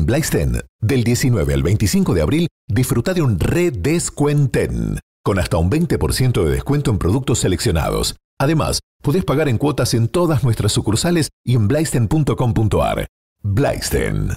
Blaisten, del 19 al 25 de abril, disfruta de un redescuenten, con hasta un 20% de descuento en productos seleccionados. Además, podés pagar en cuotas en todas nuestras sucursales y en blaisten.com.ar. Blaisten.